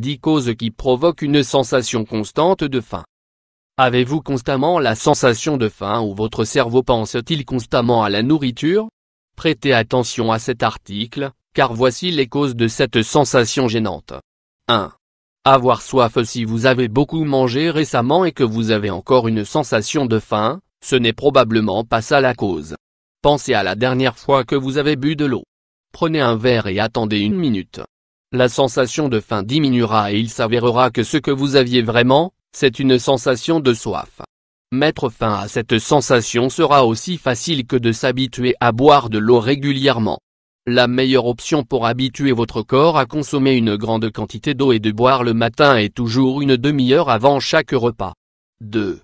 10 causes qui provoquent une sensation constante de faim. Avez-vous constamment la sensation de faim ou votre cerveau pense-t-il constamment à la nourriture Prêtez attention à cet article, car voici les causes de cette sensation gênante. 1. Avoir soif si vous avez beaucoup mangé récemment et que vous avez encore une sensation de faim, ce n'est probablement pas ça la cause. Pensez à la dernière fois que vous avez bu de l'eau. Prenez un verre et attendez une minute la sensation de faim diminuera et il s'avérera que ce que vous aviez vraiment, c'est une sensation de soif. Mettre fin à cette sensation sera aussi facile que de s'habituer à boire de l'eau régulièrement. La meilleure option pour habituer votre corps à consommer une grande quantité d'eau et de boire le matin est toujours une demi-heure avant chaque repas. 2.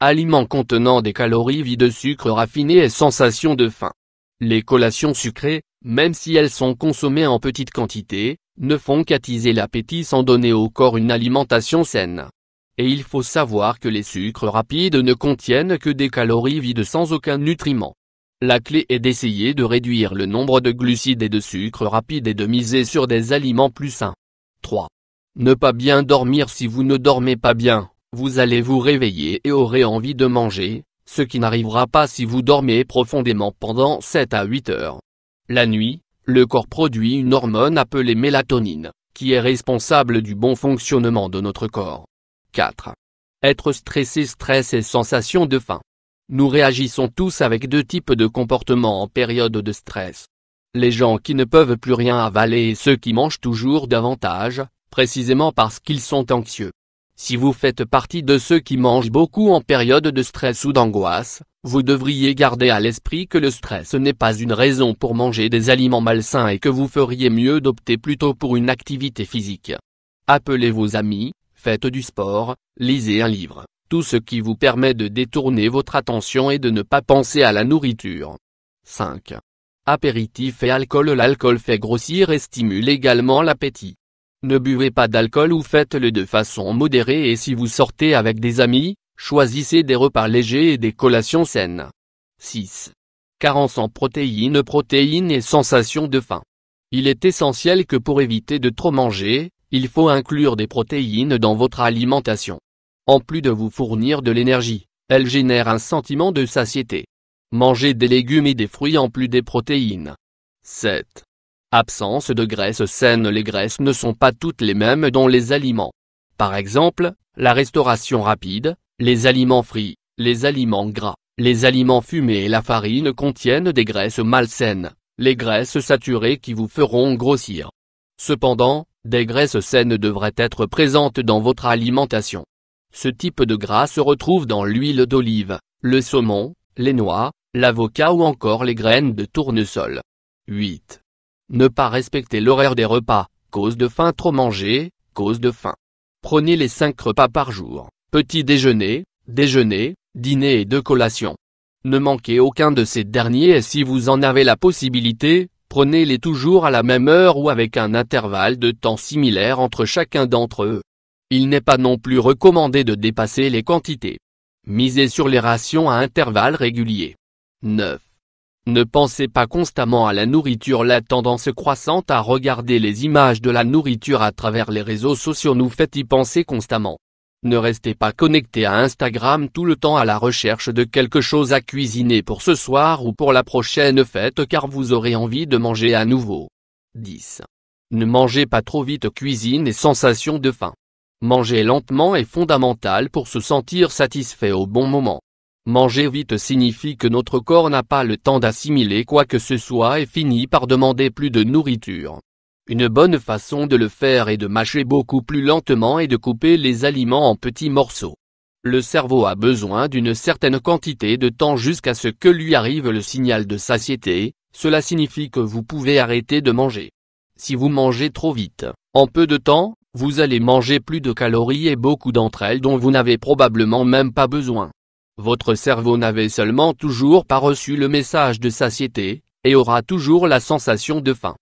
Aliments contenant des calories vides de sucre raffiné et sensation de faim. Les collations sucrées, même si elles sont consommées en petite quantité, ne font qu'attiser l'appétit sans donner au corps une alimentation saine. Et il faut savoir que les sucres rapides ne contiennent que des calories vides sans aucun nutriment. La clé est d'essayer de réduire le nombre de glucides et de sucres rapides et de miser sur des aliments plus sains. 3. Ne pas bien dormir Si vous ne dormez pas bien, vous allez vous réveiller et aurez envie de manger, ce qui n'arrivera pas si vous dormez profondément pendant 7 à 8 heures. La nuit, le corps produit une hormone appelée mélatonine, qui est responsable du bon fonctionnement de notre corps. 4. Être stressé stress et sensation de faim. Nous réagissons tous avec deux types de comportements en période de stress. Les gens qui ne peuvent plus rien avaler et ceux qui mangent toujours davantage, précisément parce qu'ils sont anxieux. Si vous faites partie de ceux qui mangent beaucoup en période de stress ou d'angoisse, vous devriez garder à l'esprit que le stress n'est pas une raison pour manger des aliments malsains et que vous feriez mieux d'opter plutôt pour une activité physique. Appelez vos amis, faites du sport, lisez un livre, tout ce qui vous permet de détourner votre attention et de ne pas penser à la nourriture. 5. Apéritif et alcool L'alcool fait grossir et stimule également l'appétit. Ne buvez pas d'alcool ou faites-le de façon modérée et si vous sortez avec des amis, choisissez des repas légers et des collations saines. 6. Carence en protéines Protéines et sensation de faim. Il est essentiel que pour éviter de trop manger, il faut inclure des protéines dans votre alimentation. En plus de vous fournir de l'énergie, elles génèrent un sentiment de satiété. Mangez des légumes et des fruits en plus des protéines. 7. Absence de graisses saines Les graisses ne sont pas toutes les mêmes dans les aliments. Par exemple, la restauration rapide, les aliments frits, les aliments gras, les aliments fumés et la farine contiennent des graisses malsaines, les graisses saturées qui vous feront grossir. Cependant, des graisses saines devraient être présentes dans votre alimentation. Ce type de gras se retrouve dans l'huile d'olive, le saumon, les noix, l'avocat ou encore les graines de tournesol. 8. Ne pas respecter l'horaire des repas, cause de faim trop manger, cause de faim. Prenez les 5 repas par jour, petit déjeuner, déjeuner, dîner et deux collations. Ne manquez aucun de ces derniers et si vous en avez la possibilité, prenez-les toujours à la même heure ou avec un intervalle de temps similaire entre chacun d'entre eux. Il n'est pas non plus recommandé de dépasser les quantités. Misez sur les rations à intervalles réguliers. 9. Ne pensez pas constamment à la nourriture La tendance croissante à regarder les images de la nourriture à travers les réseaux sociaux nous fait y penser constamment. Ne restez pas connecté à Instagram tout le temps à la recherche de quelque chose à cuisiner pour ce soir ou pour la prochaine fête car vous aurez envie de manger à nouveau. 10. Ne mangez pas trop vite cuisine et sensation de faim. Manger lentement est fondamental pour se sentir satisfait au bon moment. Manger vite signifie que notre corps n'a pas le temps d'assimiler quoi que ce soit et finit par demander plus de nourriture. Une bonne façon de le faire est de mâcher beaucoup plus lentement et de couper les aliments en petits morceaux. Le cerveau a besoin d'une certaine quantité de temps jusqu'à ce que lui arrive le signal de satiété, cela signifie que vous pouvez arrêter de manger. Si vous mangez trop vite, en peu de temps, vous allez manger plus de calories et beaucoup d'entre elles dont vous n'avez probablement même pas besoin. Votre cerveau n'avait seulement toujours pas reçu le message de satiété, et aura toujours la sensation de faim.